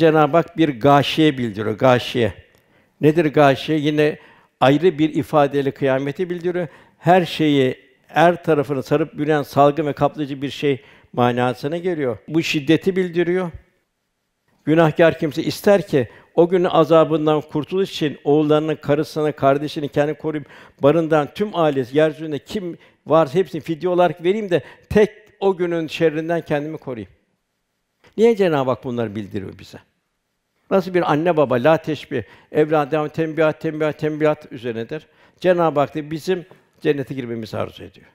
Cenab-ı Hak bir gâşiye bildiriyor, gâşiye. Nedir gâşiye? Yine ayrı bir ifadeyle kıyameti bildiriyor. Her şeyi er tarafını sarıp bülen salgın ve kaplayıcı bir şey manasına geliyor. Bu şiddeti bildiriyor. Günahkar kimse ister ki o günün azabından kurtuluş için oğullarının, karısını, kardeşini kendi koruyup barından tüm ailesi, yeryüzünde kim varsa hepsini fidye olarak vereyim de tek o günün şerrinden kendimi koruyayım. Niye Cenab-ı Hak bunları bildiriyor bize? Nasıl bir anne baba la teşbih, evladına tembihat, tembihat, tembihat üzerinedir. Cenab-ı Hak da bizim cennete girmemizi arzu ediyor.